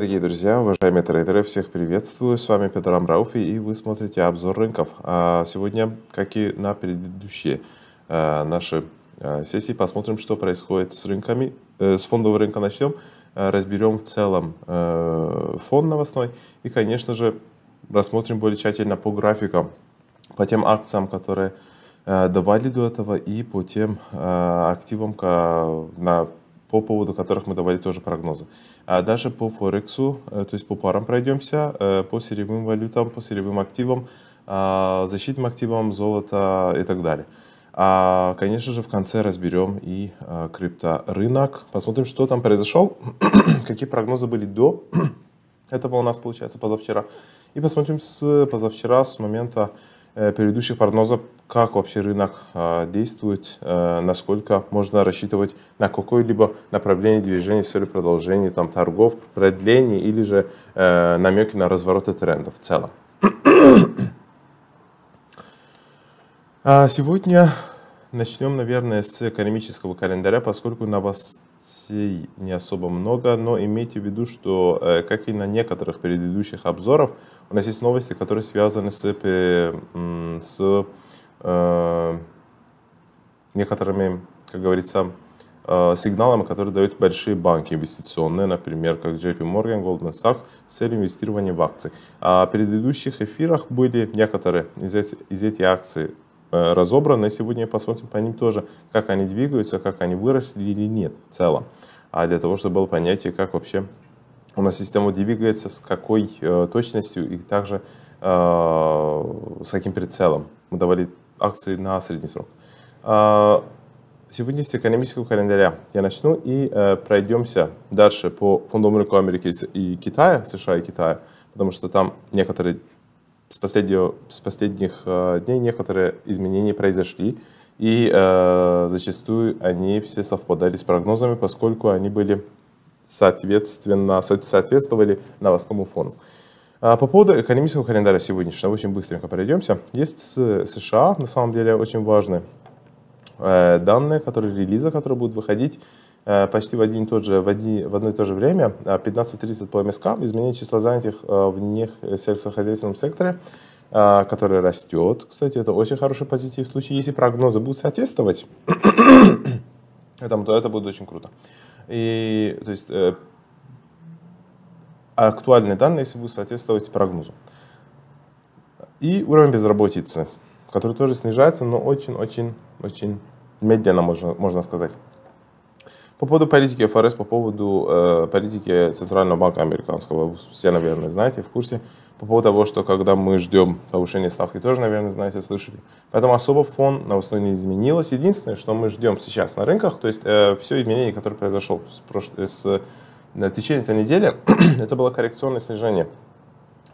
Дорогие друзья, уважаемые трейдеры, всех приветствую. С вами Петр Амрауфи и вы смотрите обзор рынков. А сегодня, как и на предыдущие э, наши э, сессии, посмотрим, что происходит с рынками. Э, с фондового рынка начнем, разберем в целом фон новостной и, конечно же, рассмотрим более тщательно по графикам, по тем акциям, которые давали до этого и по тем активам на по поводу которых мы давали тоже прогнозы. А даже по Форексу, э, то есть по парам пройдемся, э, по сырьевым валютам, по сырьевым активам, а, защитным активам, золото и так далее. А, конечно же, в конце разберем и а, крипторынок, посмотрим, что там произошло, какие прогнозы были до этого у нас, получается, позавчера, и посмотрим с позавчера, с момента Э, предыдущих прогнозов, как вообще рынок а, действует, э, насколько можно рассчитывать на какое-либо направление движения с целью продолжения там, торгов, продления или же э, намеки на развороты тренда в целом. А, сегодня начнем, наверное, с экономического календаря, поскольку новостей акций не особо много, но имейте в виду, что, э, как и на некоторых предыдущих обзоров, у нас есть новости, которые связаны с, с э, некоторыми, как говорится, э, сигналами, которые дают большие банки инвестиционные, например, как JP Morgan, Goldman Sachs, с целью инвестирования в акции. А в предыдущих эфирах были некоторые из этих акций Э, разобраны. сегодня посмотрим по ним тоже, как они двигаются, как они выросли или нет в целом. А для того, чтобы было понятие, как вообще у нас система двигается, с какой э, точностью и также э, с каким прицелом. Мы давали акции на средний срок. А, сегодня с экономического календаря я начну и э, пройдемся дальше по фондовому рынку Америки и Китая, США и Китая, потому что там некоторые с, последнего, с последних э, дней некоторые изменения произошли, и э, зачастую они все совпадали с прогнозами, поскольку они были соответственно, со соответствовали новостному фону. А по поводу экономического календаря сегодняшнего, очень быстренько пройдемся. Есть с США, на самом деле, очень важные э, данные, которые, релизы, которые будут выходить Э, почти в, один и тот же, в, один, в одно и то же время 15.30 э, по МСК изменение числа занятых э, в них сельскохозяйственном секторе, который растет. Кстати, это очень хороший позитив. В случае, если прогнозы будут соответствовать этому, то это будет очень круто. И, то есть, актуальные данные, если будут соответствовать прогнозу. И уровень безработицы, который тоже снижается, но очень-очень-очень медленно, можно, можно сказать. По поводу политики ФРС, по поводу э, политики Центрального банка американского, вы все, наверное, знаете, в курсе. По поводу того, что когда мы ждем повышения ставки, тоже, наверное, знаете, слышали. Поэтому особо фон новостной не изменилось. Единственное, что мы ждем сейчас на рынках, то есть э, все изменение, которое произошло с, прош... с... Э, в течение этой недели, это было коррекционное снижение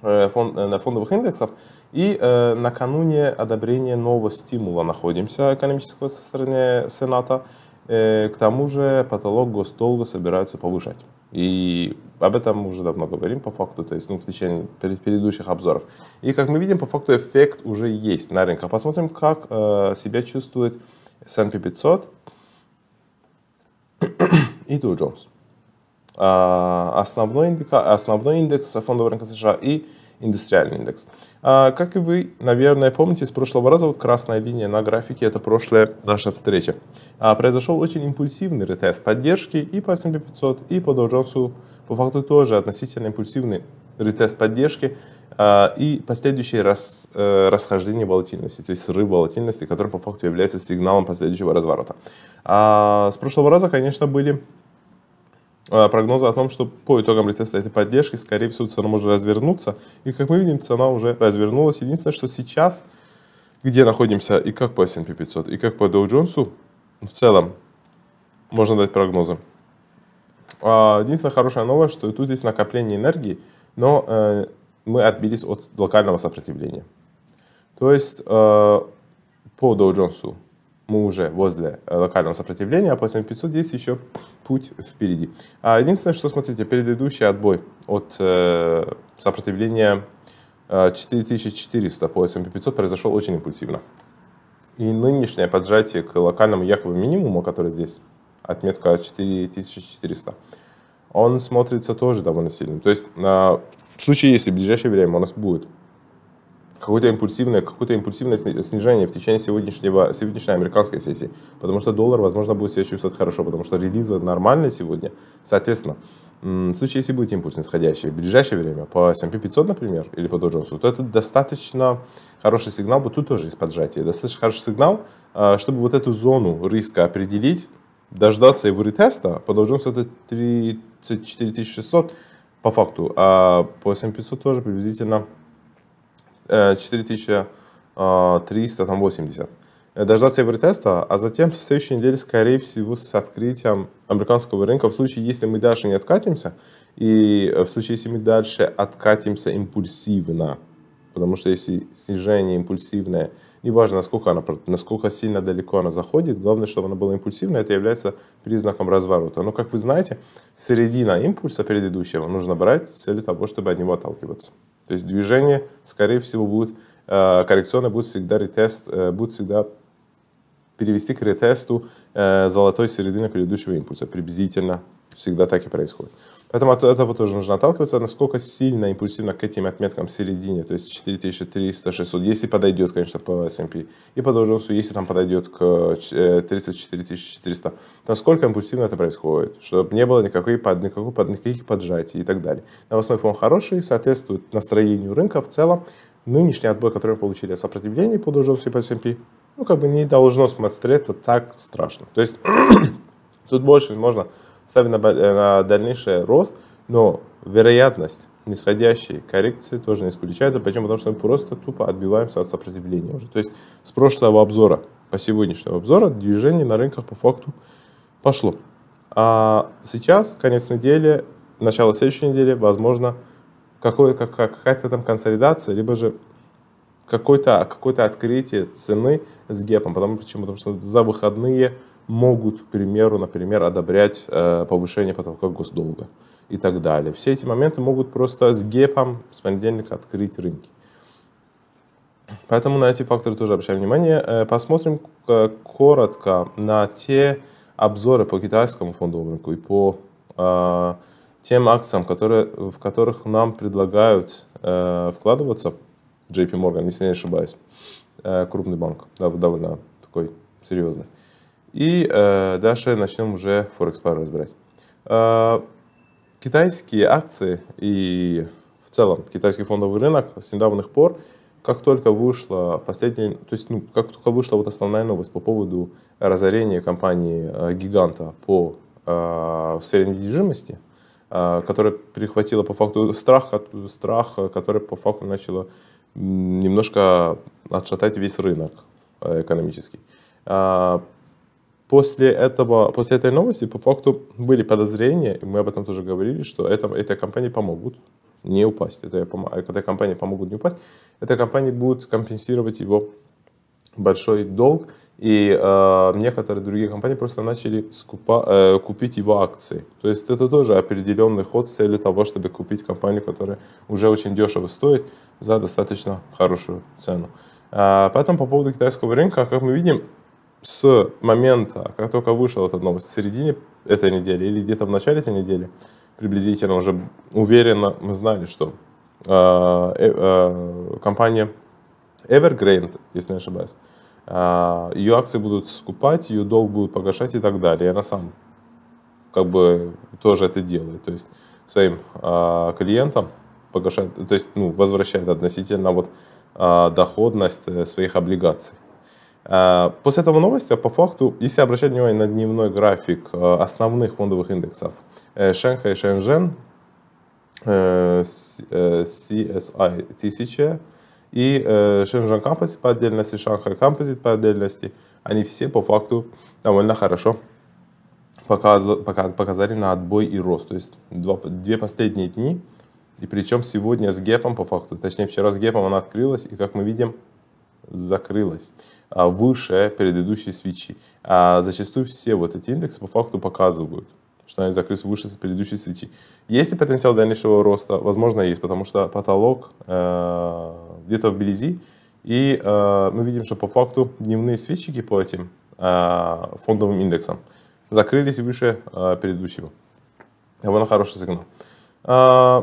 э, э, на фондовых индексов. И э, накануне одобрения нового стимула находимся экономического со стороны Сената. Э, к тому же потолок госдолга собираются повышать. И об этом мы уже давно говорим по факту, то есть ну, в течение предыдущих обзоров. И как мы видим, по факту эффект уже есть на рынках. Посмотрим, как э, себя чувствует S&P 500 и Dow Jones. Э, основной, индика, основной индекс фондового рынка США и индустриальный индекс. А, как и вы, наверное, помните, из прошлого раза вот красная линия на графике – это прошлая наша встреча. А, произошел очень импульсивный ретест поддержки и по S&P 500, и по Dow Jones, по факту тоже относительно импульсивный ретест поддержки а, и последующее рас, э, расхождение волатильности, то есть срыв волатильности, который по факту является сигналом последующего разворота. А, с прошлого раза, конечно, были а, прогнозы о том, что по итогам ретеста этой поддержки, скорее всего, цена может развернуться. И, как мы видим, цена уже развернулась. Единственное, что сейчас, где находимся и как по S&P 500, и как по Dow Jones, в целом можно дать прогнозы. А, единственная хорошая новость, что тут есть накопление энергии, но э, мы отбились от локального сопротивления. То есть э, по Dow Jones мы уже возле э, локального сопротивления, а после 500 здесь еще путь впереди. А единственное, что смотрите, предыдущий отбой от э, сопротивления 4400 э, по S&P 500 произошел очень импульсивно. И нынешнее поджатие к локальному якобы минимуму, который здесь отметка 4400, он смотрится тоже довольно сильным. То есть а, в случае, если в ближайшее время у нас будет какое-то импульсивное, какое-то импульсивное снижение в течение сегодняшнего, сегодняшней американской сессии. Потому что доллар, возможно, будет себя чувствовать хорошо, потому что релизы нормальные сегодня. Соответственно, в случае, если будет импульс нисходящий в ближайшее время, по S&P 500, например, или по Dow Jones, то это достаточно хороший сигнал, вот тут тоже есть поджатие, достаточно хороший сигнал, э, чтобы вот эту зону риска определить, дождаться его ретеста, по Dow Jones это 34 600 по факту, а по S&P 500 тоже приблизительно 4380. Э, э, э, дождаться евротеста, а затем со следующей недели, скорее всего, с открытием американского рынка, в случае, если мы дальше не откатимся, и в случае, если мы дальше откатимся импульсивно, потому что если снижение импульсивное, неважно, насколько, она, насколько сильно далеко она заходит, главное, чтобы она была импульсивная, это является признаком разворота. Но, как вы знаете, середина импульса предыдущего нужно брать с целью того, чтобы от него отталкиваться. То есть движение, скорее всего, будет э, коррекционно, будет всегда ретест, э, будет всегда перевести к ретесту э, золотой середины предыдущего импульса. Приблизительно всегда так и происходит. Поэтому от этого тоже нужно отталкиваться, насколько сильно импульсивно к этим отметкам в середине, то есть 4300, 600, если подойдет, конечно, по S&P, и по Dow если там подойдет к 34400, э, насколько импульсивно это происходит, чтобы не было никакой, под, никакой, под, никаких поджатий и так далее. Новостной фон хороший, соответствует настроению рынка в целом. Нынешний отбой, который мы получили от сопротивления по Dow по S&P, ну, как бы не должно смотреться так страшно. То есть тут больше можно ставим на, э, на дальнейший рост, но вероятность нисходящей коррекции тоже не исключается. Почему? Потому что мы просто тупо отбиваемся от сопротивления уже. То есть с прошлого обзора по сегодняшнему обзору движение на рынках по факту пошло. А сейчас, конец недели, начало следующей недели, возможно, какой, как, какая-то там консолидация, либо же какое-то какое, -то, открытие цены с гепом. Потому, почему? Потому что за выходные могут, к примеру, например, одобрять э, повышение потолка госдолга и так далее. Все эти моменты могут просто с гепом с понедельника открыть рынки. Поэтому на эти факторы тоже обращаем внимание. Э, посмотрим э, коротко на те обзоры по китайскому фондовому рынку и по тем акциям, которые, в которых нам предлагают э, вкладываться. JP Morgan, если я не ошибаюсь, э, крупный банк, да, довольно такой серьезный. И э, дальше начнем уже Форекс пару разбирать. Э, китайские акции и в целом китайский фондовый рынок с недавних пор, как только вышла последняя, то есть ну, как только вышла вот основная новость по поводу разорения компании э, гиганта по э, в сфере недвижимости, э, которая перехватила по факту страх, страх, э, который по факту начала немножко отшатать весь рынок э, экономический. Э, После этого, после этой новости, по факту, были подозрения, и мы об этом тоже говорили, что это, этой компании помогут не упасть. Это, этой компании помогут не упасть. Эта компания будет компенсировать его большой долг, и э, некоторые другие компании просто начали скупа, э, купить его акции. То есть это тоже определенный ход с целью того, чтобы купить компанию, которая уже очень дешево стоит за достаточно хорошую цену. Э, а поэтому по поводу китайского рынка, как мы видим, с момента, как только вышла эта новость, в середине этой недели или где-то в начале этой недели, приблизительно уже уверенно мы знали, что э, э, э компания Evergrande, если не ошибаюсь, э, ее акции будут скупать, ее долг будут погашать и так далее. И она сам как бы тоже это делает. То есть своим э, клиентам погашает, то есть ну, возвращает относительно вот, э, доходность э, своих облигаций. После этого новости, по факту, если обращать внимание на дневной график основных фондовых индексов, Шанхай, Шэньчжэн, CSI 1000 и Shenzhen Composite по отдельности, Шанхай Composite по отдельности, они все по факту довольно хорошо показали на отбой и рост. То есть два, две последние дни, и причем сегодня с гепом по факту, точнее вчера с гепом она открылась, и как мы видим, закрылась а, выше предыдущей свечи. А зачастую все вот эти индексы по факту показывают, что они закрылись выше предыдущей свечи. Есть ли потенциал дальнейшего роста? Возможно, есть, потому что потолок э, где-то вблизи. И э, мы видим, что по факту дневные свечики по этим э, фондовым индексам закрылись выше э, предыдущего. Довольно хороший сигнал. Э,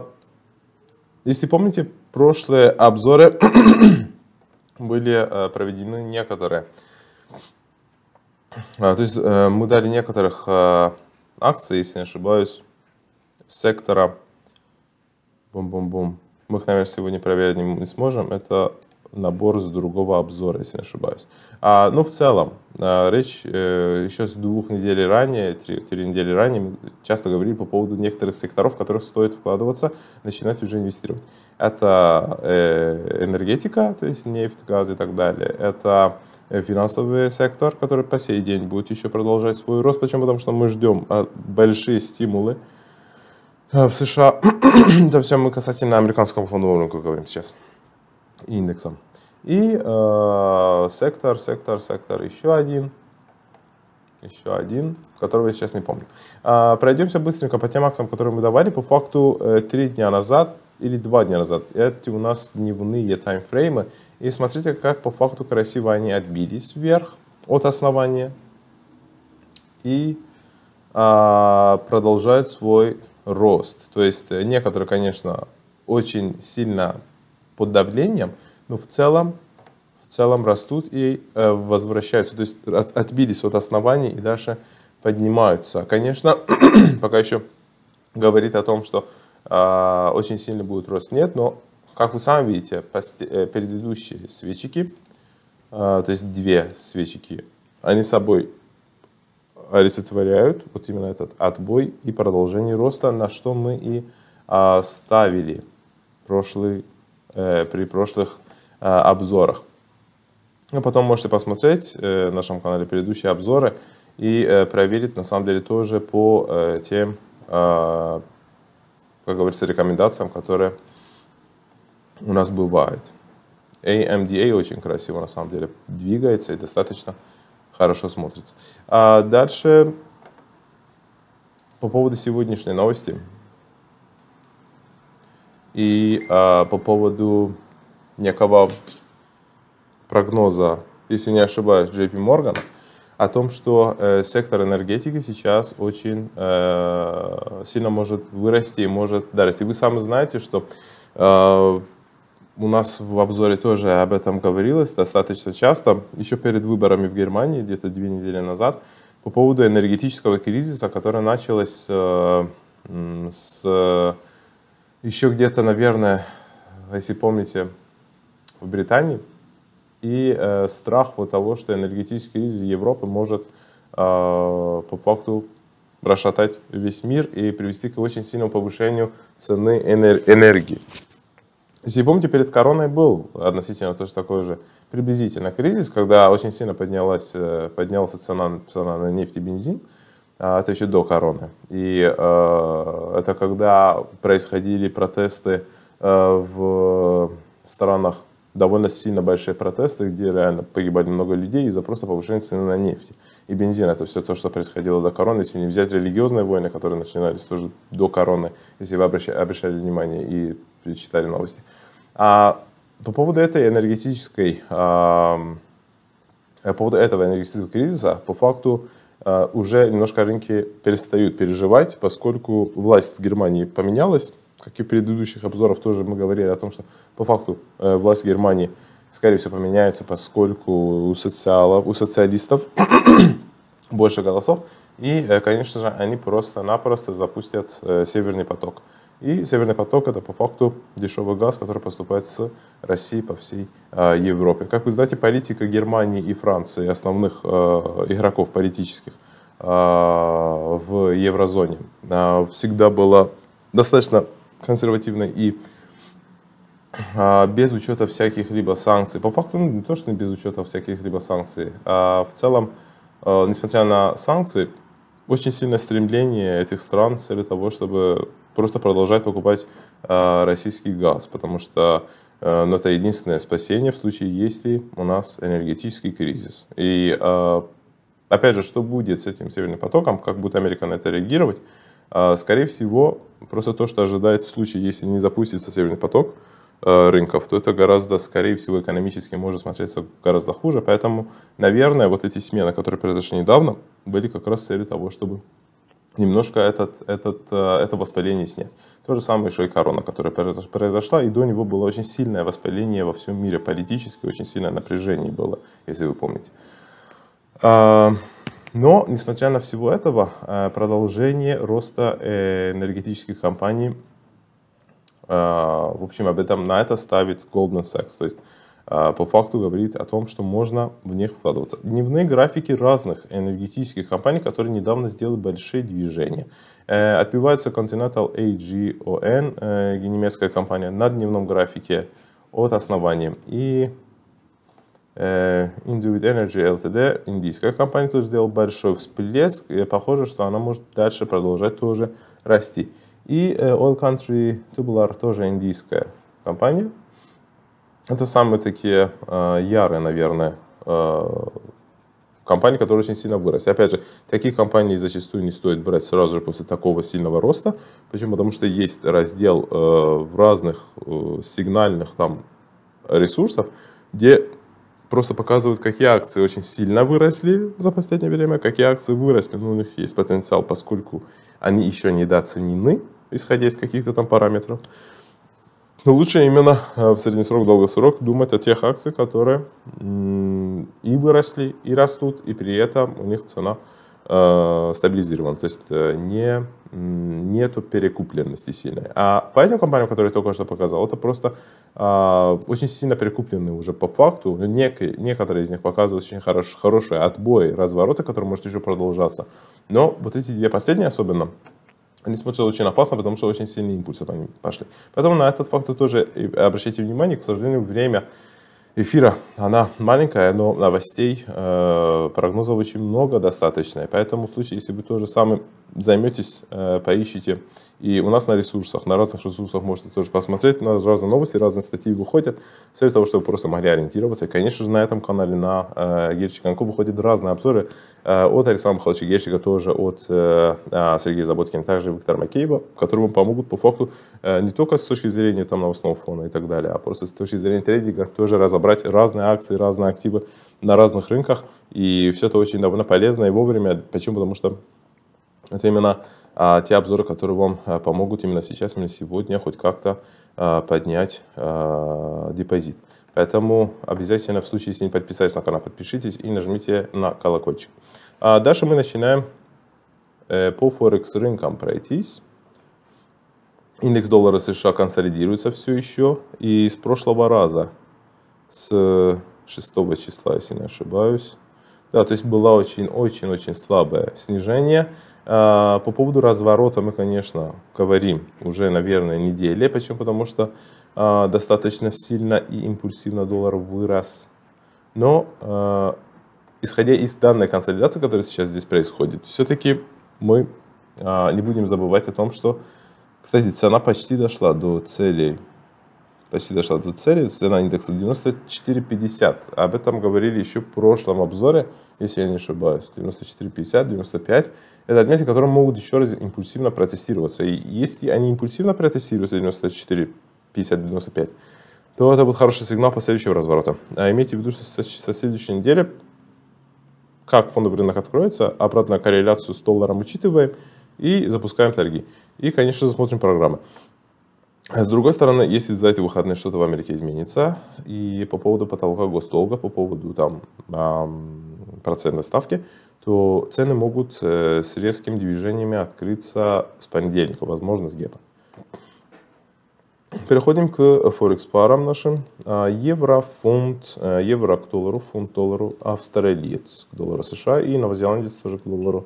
если помните прошлые обзоры, были э, проведены некоторые. А, то есть э, мы дали некоторых э, акций, если не ошибаюсь, сектора. Бум-бум-бум. Мы их, наверное, сегодня проверить не сможем. Это набор с другого обзора, если не ошибаюсь. А, ну, в целом, а, речь э, еще с двух недель ранее, три, три недели ранее, мы часто говорили по поводу некоторых секторов, в которых стоит вкладываться, начинать уже инвестировать. Это э, энергетика, то есть нефть, газ и так далее. Это э, финансовый сектор, который по сей день будет еще продолжать свой рост. Почему? Потому что мы ждем а, большие стимулы а, в США. Это все мы касательно американского фондового рынка говорим сейчас индексом. И э, сектор, сектор, сектор, еще один, еще один, которого я сейчас не помню. Э, а, пройдемся быстренько по тем акциям, которые мы давали. По факту э, дня назад или два дня назад. Это у нас дневные таймфреймы. И смотрите, как по факту красиво они отбились вверх от основания. И э, продолжают свой рост. То есть э, некоторые, конечно, очень сильно под давлением, но в целом, в целом растут и э, возвращаются. То есть от, отбились от оснований и дальше поднимаются. Конечно, пока еще говорит о том, что э, очень сильно будет рост. Нет, но, как вы сами видите, э, предыдущие свечики, э, то есть две свечики, они собой олицетворяют вот именно этот отбой и продолжение роста, на что мы и э, ставили прошлый Э, при прошлых э, обзорах. Ну, потом можете посмотреть э, на нашем канале предыдущие обзоры и проверить, на самом деле, тоже по тем, а, как говорится, рекомендациям, которые у нас бывают. AMDA очень красиво, на самом деле, двигается и достаточно хорошо смотрится. А дальше по поводу сегодняшней новости. И а, по поводу некого прогноза, если не ошибаюсь, JP Morgan, о том, что э, сектор энергетики сейчас очень э, сильно может вырасти и может дарить. И вы сами знаете, что э, у нас в обзоре тоже об этом говорилось достаточно часто, еще перед выборами в Германии, где-то две недели назад, по поводу энергетического кризиса, который начался э, с еще где-то, наверное, если помните, в Британии, и э, страх вот того, что энергетический кризис Европы может э, по факту расшатать весь мир и привести к очень сильному повышению цены энер- энергии. Если помните, перед короной был относительно тоже такой же приблизительно кризис, когда очень сильно поднялась, э, поднялась цена, цена на нефть и бензин, э, а, это еще до короны. И э, это когда происходили протесты э, в странах, довольно сильно большие протесты, где реально погибали много людей из-за просто повышения цены на нефть и бензин. Это все то, что происходило до короны. Если не взять религиозные войны, которые начинались тоже до короны, если вы обращали внимание и читали новости. А по поводу этой энергетической, э, по поводу этого энергетического кризиса, по факту Э, уже немножко рынки перестают переживать, поскольку власть в Германии поменялась. Как и в предыдущих обзорах тоже мы говорили о том, что по факту э, власть в Германии, скорее всего, поменяется, поскольку у, социалов, у социалистов больше голосов. И, э, конечно же, они просто-напросто запустят северный поток. И «Северный поток» — это по факту дешевый газ, который поступает с России по всей э, Европе. Как вы знаете, политика Германии и Франции, основных э, игроков политических э, в еврозоне, э, всегда была достаточно консервативной и э, без учета всяких либо санкций. По факту, ну, не то, что без учета всяких либо санкций, а в целом, э, несмотря на санкции, очень сильное стремление этих стран в целью того, чтобы просто продолжать покупать э, российский газ, потому что э, ну, это единственное спасение в случае, если у нас энергетический кризис. И э, опять же, что будет с этим северным потоком, как будет Америка на это реагировать, э, скорее всего, просто то, что ожидает в случае, если не запустится северный поток, э, рынков, то это гораздо, скорее всего, экономически может смотреться гораздо хуже. Поэтому, наверное, вот эти смены, которые произошли недавно, были как раз целью того, чтобы немножко этот, этот, э, это воспаление снять. То же самое еще и корона, которая произошла, и до него было очень сильное воспаление во всем мире, политически очень сильное напряжение было, если вы помните. А, но, несмотря на всего этого, э, продолжение роста э, энергетических компаний, в общем, об этом на это ставит Goldman Sachs. То есть а, по факту говорит о том, что можно в них вкладываться. Дневные графики разных энергетических компаний, которые недавно сделали большие движения. Э, Отбивается Continental AGON, э, немецкая компания, на дневном графике от основания. И э, Intuit Energy Ltd, индийская компания, тоже сделала большой всплеск. И похоже, что она может дальше продолжать тоже расти. И Oil Country Tubular, тоже индийская компания, это самые такие э, ярые, наверное, э, компании, которые очень сильно выросли. Опять же, таких компаний зачастую не стоит брать сразу же после такого сильного роста. Почему? Потому что есть раздел э, разных э, сигнальных там ресурсов, где просто показывают, какие акции очень сильно выросли за последнее время, какие акции выросли, но у них есть потенциал, поскольку они еще недооценены, исходя из каких-то там параметров. Ну, лучше именно э, в среднесрок, долгосрок думать о тех акциях, которые и выросли, и растут, и при этом у них цена э, стабилизирован, то есть э, не, нету перекупленности сильной. А по этим компаниям, которые я только что показал, это просто а, очень сильно перекупленные уже по факту. Ну, нек, некоторые из них показывают очень хорош, хорошие отбои, развороты, которые может еще продолжаться. Но вот эти две последние особенно, они смотрятся очень опасно, потому что очень сильные импульсы по ним пошли. Поэтому на этот фактор тоже обращайте внимание. К сожалению, время эфира, она маленькая, но новостей, э, прогнозов очень много достаточно. И поэтому в случае, если вы тоже самым займетесь, э, поищите и у нас на ресурсах, на разных ресурсах можете тоже посмотреть, на разные новости, разные статьи выходят, с целью того, чтобы просто могли ориентироваться. И, конечно же, на этом канале, на э, Гельчик Анку выходят разные обзоры э, от Александра Михайловича Гельчика, тоже от э, а, Сергея Заботкина, также Виктора Макеева, которые вам помогут по факту э, не только с точки зрения там, новостного фона и так далее, а просто с точки зрения трейдинга тоже разобрать разные акции, разные активы на разных рынках. И все это очень довольно полезно и вовремя. Почему? Потому что это именно а, те обзоры, которые вам а, помогут именно сейчас, именно сегодня хоть как-то а, поднять а, депозит. Поэтому обязательно в случае, если не подписались на канал, подпишитесь и нажмите на колокольчик. А дальше мы начинаем э, по Форекс рынкам пройтись. Индекс доллара США консолидируется все еще. И с прошлого раза, с 6 числа, если не ошибаюсь, да, то есть было очень-очень-очень слабое снижение – а, по поводу разворота мы, конечно, говорим уже, наверное, недели, Почему? Потому что а, достаточно сильно и импульсивно доллар вырос. Но а, исходя из данной консолидации, которая сейчас здесь происходит, все-таки мы не будем забывать о том, что, кстати, цена почти дошла до цели почти дошла до цели, цена индекса 94.50. Об этом говорили еще в прошлом обзоре, если я не ошибаюсь, 94.50, 95 это отметки, которые могут еще раз импульсивно протестироваться. И если они импульсивно протестируются 94, 50, 95, то это будет хороший сигнал последующего разворота. А имейте в виду, что со, со следующей недели, как фондовый рынок откроется, обратно корреляцию с долларом учитываем и запускаем торги. И, конечно же, смотрим программы. А с другой стороны, если за эти выходные что-то в Америке изменится, и по поводу потолка госдолга, по поводу там процентной ставки, то цены могут э, с резкими движениями открыться с понедельника, возможно, с гетто. Переходим к форекс-парам нашим. А, евро, фунт, э, евро к доллару, фунт к доллару, австралиец к доллару США и новозеландец тоже к доллару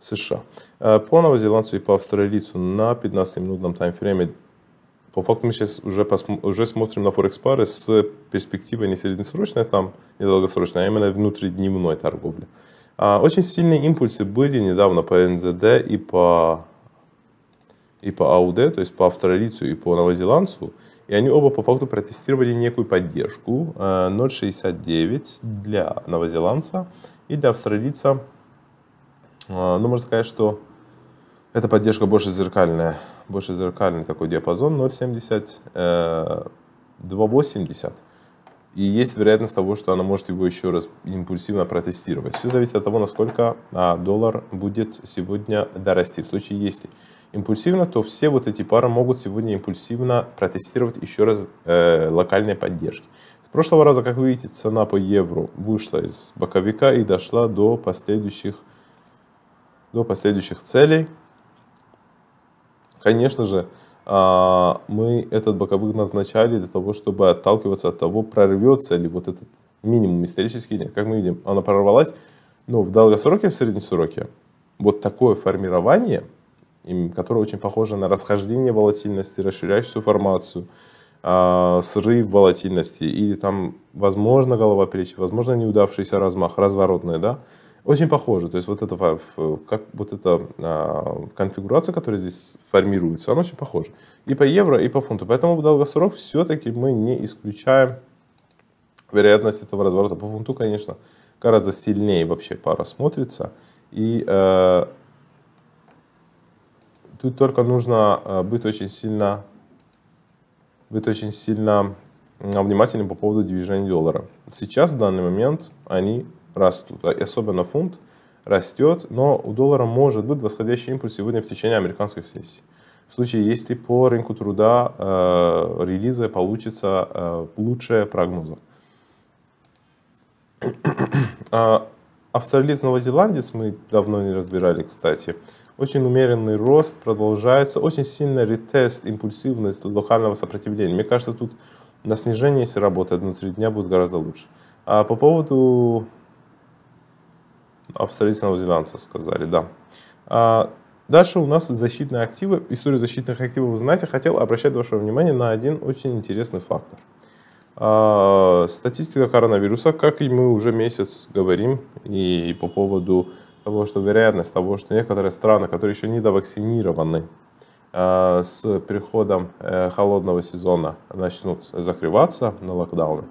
США. Э, по новозеландцу и по австралийцу на 15-минутном таймфрейме по факту мы сейчас уже, посм... уже смотрим на Форекс пары с перспективой не среднесрочной, там, не долгосрочной, а именно внутридневной торговли. А, очень сильные импульсы были недавно по НЗД и по, и по АУД, то есть по австралийцу и по новозеландцу. И они оба по факту протестировали некую поддержку 0,69 э, для новозеландца и для австралийца. А, ну, можно сказать, что эта поддержка больше зеркальная, больше зеркальный такой диапазон 0,70, 2,80. Э, и есть вероятность того, что она может его еще раз импульсивно протестировать. Все зависит от того, насколько а, доллар будет сегодня дорасти. В случае, если импульсивно, то все вот эти пары могут сегодня импульсивно протестировать еще раз э, локальные поддержки. С прошлого раза, как вы видите, цена по евро вышла из боковика и дошла до последующих, до последующих целей. Конечно же, а, мы этот боковых назначали для того, чтобы отталкиваться от того, прорвется ли вот этот минимум исторический нет. Как мы видим, она прорвалась, но в долгосроке, в среднесроке вот такое формирование, которое очень похоже на расхождение волатильности, расширяющуюся формацию, а, срыв волатильности или там, возможно, голова плечи, возможно, неудавшийся размах, разворотная, да, очень похоже. То есть вот эта, как, вот эта а, конфигурация, которая здесь формируется, она очень похожа. И по евро, и по фунту. Поэтому в долгосрок все-таки мы не исключаем вероятность этого разворота. По фунту, конечно, гораздо сильнее вообще пара смотрится. И э, тут только нужно э, быть очень сильно, быть очень сильно внимательным по поводу движения доллара. Сейчас, в данный момент, они растут, а особенно фунт растет, но у доллара может быть восходящий импульс сегодня в течение американских сессий. В случае, если по рынку труда э, релизы получится э, лучше прогноза. А австралиец, новозеландец мы давно не разбирали, кстати. Очень умеренный рост продолжается, очень сильный ретест, импульсивность локального сопротивления. Мне кажется, тут на снижение, если работает внутри дня, будет гораздо лучше. А по поводу Абсолютно новозеландцев сказали, да. А дальше у нас защитные активы. Историю защитных активов вы знаете. Хотел обращать ваше внимание на один очень интересный фактор. А, статистика коронавируса, как и мы уже месяц говорим, и по поводу того, что вероятность того, что некоторые страны, которые еще не довакцинированы, а, с приходом э, холодного сезона начнут закрываться на локдауны,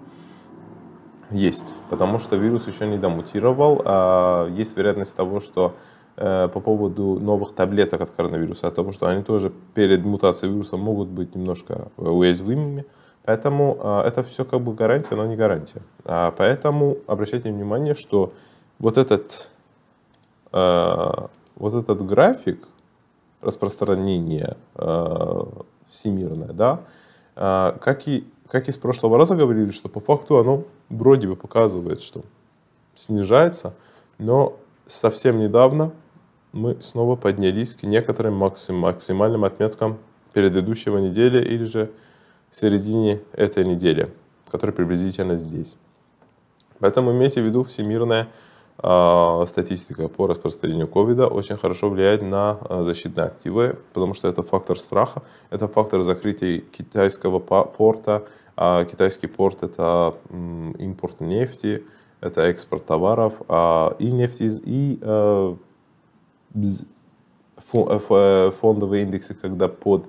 есть, потому что вирус еще не домутировал. А есть вероятность того, что э, по поводу новых таблеток от коронавируса, от того, что они тоже перед мутацией вируса могут быть немножко э, уязвимыми. Поэтому э, это все как бы гарантия, но не гарантия. А поэтому обращайте внимание, что вот этот, вот этот график распространения всемирное, да, как и как из прошлого раза говорили, что по факту оно вроде бы показывает, что снижается, но совсем недавно мы снова поднялись к некоторым максим, максимальным отметкам предыдущего недели или же середине этой недели, которая приблизительно здесь. Поэтому имейте в виду всемирное а, статистика по распространению ковида очень хорошо влияет на а, защитные активы, потому что это фактор страха, это фактор закрытия китайского порта. А китайский порт – это импорт нефти, это экспорт товаров а и нефти, и э, э, фондовые индексы, когда под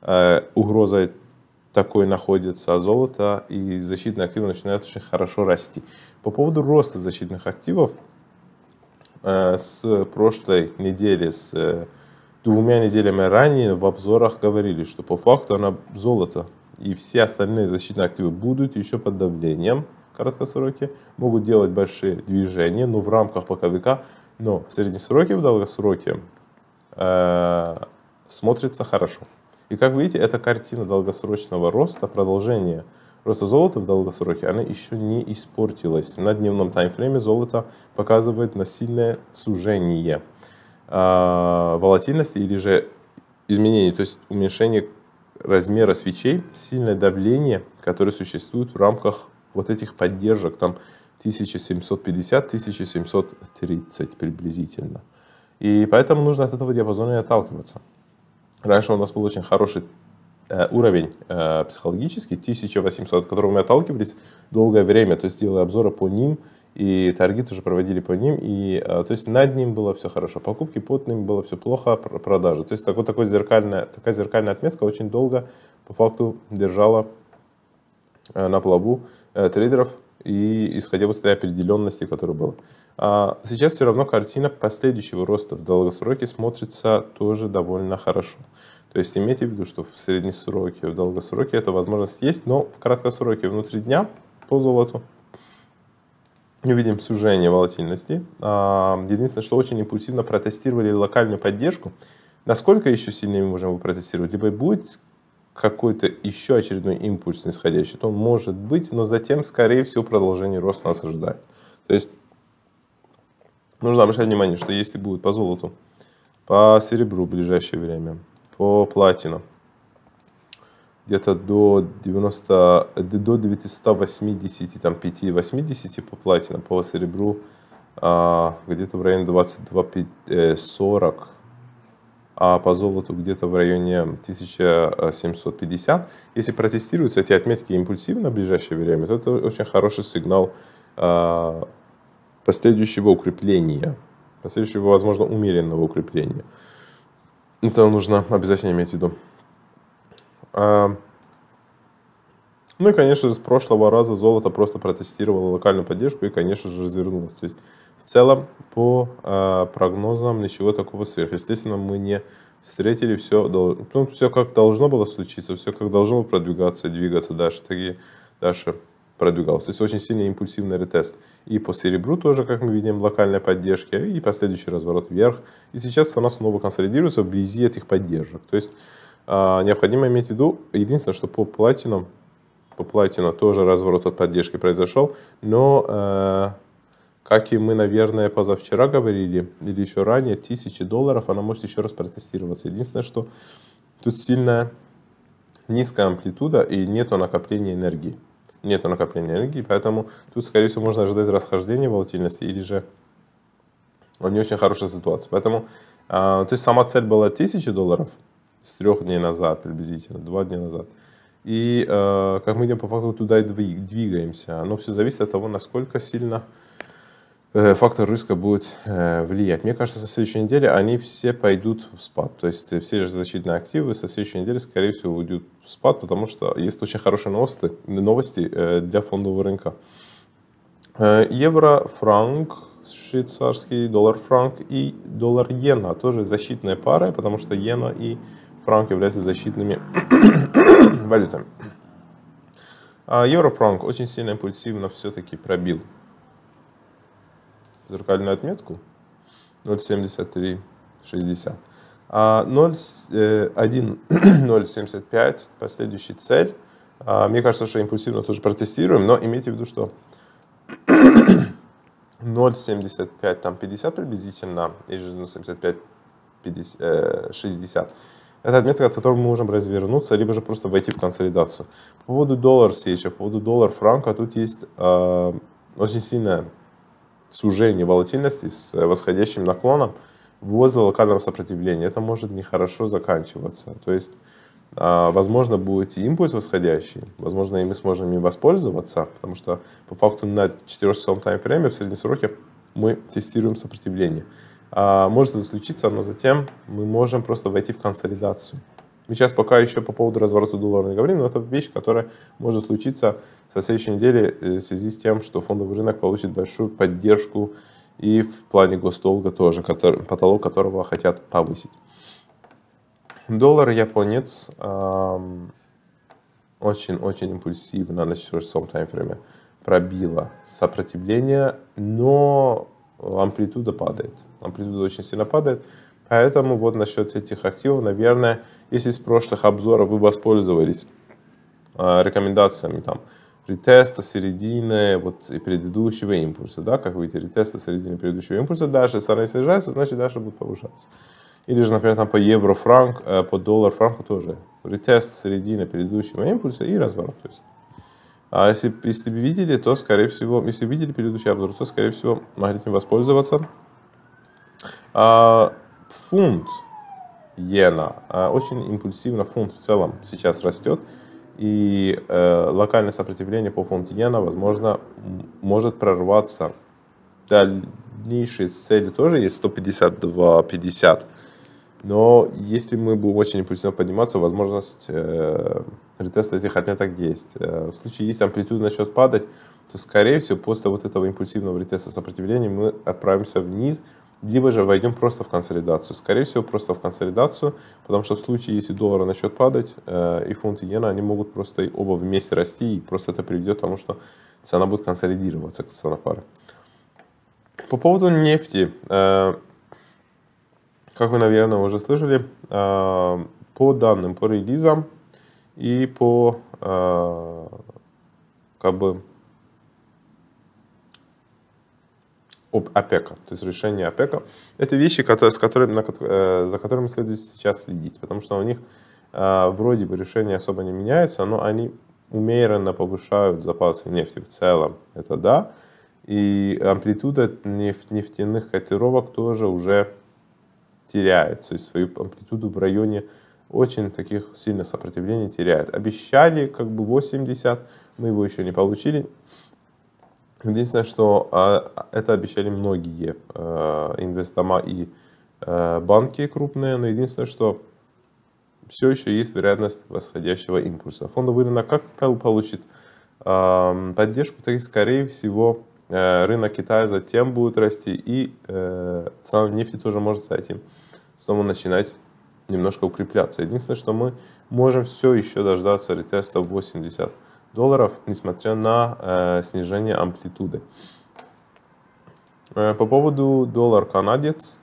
э, угрозой такой находится золото, и защитные активы начинают очень хорошо расти. По поводу роста защитных активов – Э, с прошлой недели, с э, двумя неделями ранее в обзорах говорили, что по факту она золото и все остальные защитные активы будут еще под давлением краткосроке, могут делать большие движения, но в рамках боковика, но в среднесроке, в долгосроке э, смотрится хорошо. И как видите, это картина долгосрочного роста, продолжение – Просто золото в долгосроке, оно еще не испортилось. На дневном таймфрейме золото показывает на сильное сужение а, волатильности или же изменений, то есть уменьшение размера свечей, сильное давление, которое существует в рамках вот этих поддержек, там 1750-1730 приблизительно. И поэтому нужно от этого диапазона и отталкиваться. Раньше у нас был очень хороший Э, уровень э, психологический, 1800, от которого мы отталкивались долгое время, то есть делали обзоры по ним, и торги тоже проводили по ним, и э, то есть над ним было все хорошо, покупки под ним было все плохо, продажи. То есть такой, такой зеркальная, такая зеркальная отметка очень долго по факту держала на плаву трейдеров и исходя из этой определенности, которая была. А сейчас все равно картина последующего роста в долгосроке смотрится тоже довольно хорошо. То есть имейте в виду, что в среднесроке, в долгосроке эта возможность есть, но в краткосроке внутри дня по золоту мы видим сужение волатильности. А, единственное, что очень импульсивно протестировали локальную поддержку. Насколько еще сильнее мы можем его протестировать? Либо будет какой-то еще очередной импульс нисходящий, то может быть, но затем, скорее всего, продолжение роста нас ожидает. То есть нужно обращать внимание, что если будет по золоту, по серебру в ближайшее время – по платину. Где-то до, 90, э, до 985-80 по платину, по серебру а, где-то в районе 22-40, э, а по золоту где-то в районе 1750. Если протестируются эти отметки импульсивно в ближайшее время, то это очень хороший сигнал а, последующего укрепления, последующего, возможно, умеренного укрепления. Это нужно обязательно иметь в виду. А, ну и, конечно же, с прошлого раза золото просто протестировало локальную поддержку и, конечно же, развернулось. То есть, в целом, по а, прогнозам ничего такого сверх естественно мы не встретили все, ну, все как должно было случиться, все как должно было продвигаться двигаться дальше, такие дальше продвигался. То есть очень сильный импульсивный ретест. И по серебру тоже, как мы видим, локальная поддержка и последующий разворот вверх. И сейчас цена снова консолидируется вблизи этих поддержек. То есть а, необходимо иметь в виду, единственное, что по платинам, по платину тоже разворот от поддержки произошел, но а, как и мы, наверное, позавчера говорили, или еще ранее, тысячи долларов, она может еще раз протестироваться. Единственное, что тут сильная низкая амплитуда и нету накопления энергии нет накопления энергии, поэтому тут, скорее всего, можно ожидать расхождения волатильности или же не очень хорошая ситуация. Поэтому, а, то есть сама цель была 1000 долларов с трех дней назад приблизительно, два дня назад. И а, как мы идем по факту туда и двигаемся. Но все зависит от того, насколько сильно Э, фактор риска будет э, влиять. Мне кажется, со следующей недели они все пойдут в спад. То есть э, все же защитные активы со следующей недели, скорее всего, уйдут в спад, потому что есть очень хорошие новости, новости для фондового рынка. Евро, франк, швейцарский доллар франк и доллар иена тоже защитные пары, потому что иена и франк являются защитными валютами. А евро очень сильно импульсивно все-таки пробил зеркальную отметку 0,7360. А 1,075 э, последующий цель. А, мне кажется, что импульсивно тоже протестируем, но имейте в виду, что 0,75 там 50 приблизительно, или 0,75 50, 60. Это отметка, от которой мы можем развернуться, либо же просто войти в консолидацию. По поводу доллар сеча, по поводу доллар франка, тут есть э, очень сильная сужение волатильности с э, восходящим наклоном возле локального сопротивления. Это может нехорошо заканчиваться. То есть, а, возможно, будет и импульс восходящий, возможно, и мы сможем им воспользоваться, потому что по факту на 4-часовом таймфрейме в среднесроке мы тестируем сопротивление. А, может это случиться, но затем мы можем просто войти в консолидацию. Мы сейчас пока еще по поводу разворота доллара не говорим, но это вещь, которая может случиться со следующей недели э, в связи с тем, что фондовый рынок получит большую поддержку и в плане госдолга тоже, который, потолок которого хотят повысить. Доллар японец очень-очень эм, импульсивно на 4-часовом таймфрейме пробила сопротивление, но амплитуда падает. Амплитуда очень сильно падает. Поэтому вот насчет этих активов, наверное, если из прошлых обзоров вы воспользовались а, рекомендациями там ретеста середины вот, и предыдущего импульса, да, как вы видите, ретеста середины предыдущего импульса, дальше стороны снижается, значит дальше будет повышаться. Или же, например, там по евро-франк, э, по доллар-франку тоже. Ретест середины предыдущего импульса и разворот. То есть. А если, если видели, то, скорее всего, если видели предыдущий обзор, то, скорее всего, могли этим воспользоваться. А, фунт иена, а очень импульсивно фунт в целом сейчас растет, и э, локальное сопротивление по фунту иена, возможно, может прорваться. Дальнейшие цели тоже есть 152,50. Но если мы будем очень импульсивно подниматься, возможность э, ретеста этих отметок есть. Э, в случае, если амплитуда начнет падать, то, скорее всего, после вот этого импульсивного ретеста сопротивления мы отправимся вниз – либо же войдем просто в консолидацию. Скорее всего, просто в консолидацию, потому что в случае, если доллар начнет падать, э, и фунт и иена, они могут просто оба вместе расти, и просто это приведет к тому, что цена будет консолидироваться, цена пары. По поводу нефти, э, как вы, наверное, уже слышали, э, по данным, по релизам и по как бы об ОПЕКа, то есть решение ОПЕКа. Это вещи, которые, с которыми, на, э, за которыми следует сейчас следить, потому что у них э, вроде бы решения особо не меняются, но они умеренно повышают запасы нефти в целом, это да. И амплитуда неф- нефтяных котировок тоже уже теряет, то есть свою амплитуду в районе очень таких сильных сопротивлений теряет. Обещали как бы 80, мы его еще не получили. Единственное, что а, это обещали многие а, э, инвестдома и а, банки крупные, но единственное, что все еще есть вероятность восходящего импульса. Фондовый рынок как получит а, поддержку, так и скорее всего э, рынок Китая затем будет расти, и э, цена нефти тоже может за этим снова начинать немножко укрепляться. Единственное, что мы можем все еще дождаться ретеста 80 долларов, несмотря на э, снижение амплитуды. Э, по поводу доллар-канадец,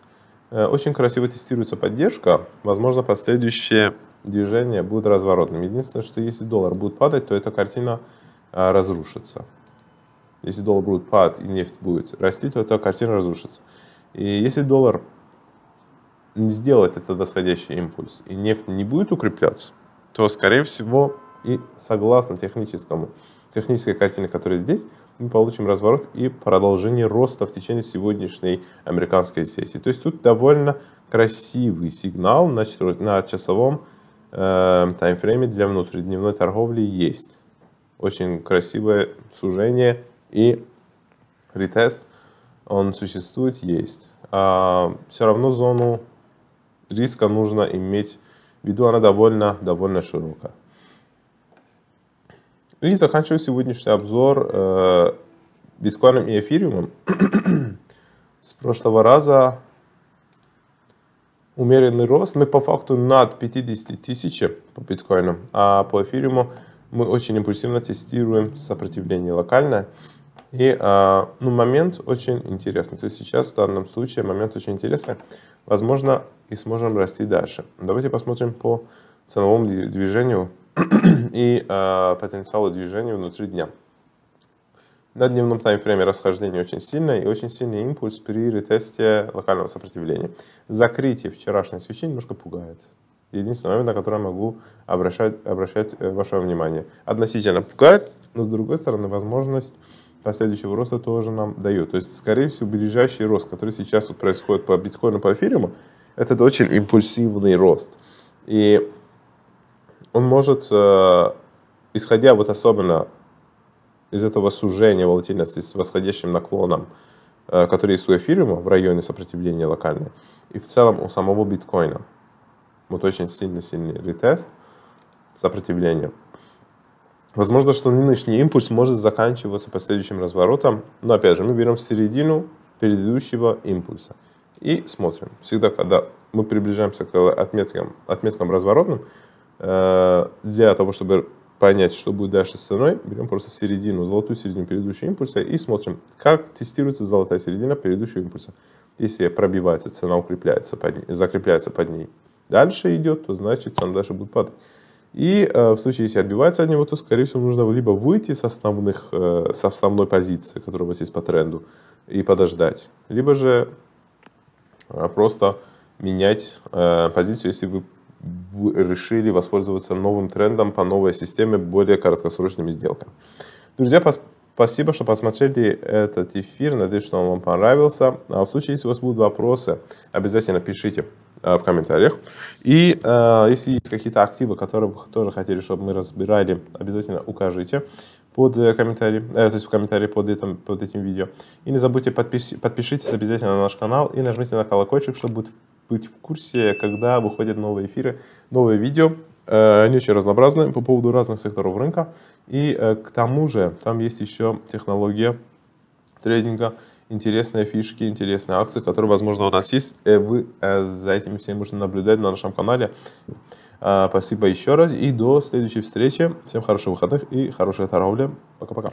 э, очень красиво тестируется поддержка. Возможно, последующие движения будут разворотными. Единственное, что если доллар будет падать, то эта картина э, разрушится. Если доллар будет падать и нефть будет расти, то эта картина разрушится. И если доллар не сделает этот восходящий импульс и нефть не будет укрепляться, то, скорее всего, и согласно техническому, технической картине, которая здесь, мы получим разворот и продолжение роста в течение сегодняшней американской сессии. То есть тут довольно красивый сигнал на, на часовом э, таймфрейме для внутридневной торговли есть. Очень красивое сужение и ретест, он существует, есть. А, все равно зону риска нужно иметь в виду, она довольно, довольно широкая. И заканчиваю сегодняшний обзор э, биткоином и эфириумом. С прошлого раза умеренный рост. Мы по факту над 50 тысяч по биткоину, а по эфириуму мы очень импульсивно тестируем сопротивление локальное. И э, ну, момент очень интересный. То есть сейчас в данном случае момент очень интересный. Возможно, и сможем расти дальше. Давайте посмотрим по ценовому движению и э, потенциала движения внутри дня. На дневном таймфрейме расхождение очень сильное и очень сильный импульс при ретесте локального сопротивления. Закрытие вчерашней свечи немножко пугает. Единственный момент, на который я могу обращать, обращать э, ваше внимание. Относительно пугает, но с другой стороны возможность последующего роста тоже нам дает. То есть, скорее всего, ближайший рост, который сейчас вот происходит по биткоину, по эфириуму, это очень импульсивный рост. И он может, э, исходя вот особенно из этого сужения волатильности с восходящим наклоном, э, который есть у эфириума в районе сопротивления локальной, и в целом у самого биткоина, вот очень сильный-сильный ретест, сопротивление. Возможно, что нынешний импульс может заканчиваться последующим разворотом, но опять же, мы берем середину предыдущего импульса и смотрим. Всегда, когда мы приближаемся к отметкам, отметкам разворотным, Э, для того, чтобы понять, что будет дальше с ценой, берем просто середину, золотую середину предыдущего импульса и смотрим, как тестируется золотая середина предыдущего импульса. Если пробивается, цена укрепляется под ней, закрепляется под ней. Дальше идет, то значит цена дальше будет падать. И э, в случае, если отбивается от него, то, скорее всего, нужно либо выйти с, основных, э, с основной позиции, которая у вас есть по тренду, и подождать. Либо же э, просто менять э, позицию, если вы решили воспользоваться новым трендом по новой системе более краткосрочными сделками. Друзья, спасибо, что посмотрели этот эфир. Надеюсь, что он вам понравился. А в случае, если у вас будут вопросы, обязательно пишите а, в комментариях. И э, если есть какие-то активы, которые вы тоже хотели, чтобы мы разбирали, обязательно укажите под э, комментарий, э, то есть в комментарии под этим, под этим видео. И не забудьте подпис, подпишитесь обязательно на наш канал и нажмите на колокольчик, чтобы быть быть в курсе, когда выходят новые эфиры, новые видео. Э, они очень разнообразные по поводу разных секторов рынка. И э, к тому же там есть еще технология трейдинга, интересные фишки, интересные акции, которые, возможно, у нас есть. и э, Вы за этими всеми можете наблюдать на нашем канале. Спасибо еще раз и до следующей встречи. Всем хороших выходных и хорошей торговли. Пока-пока.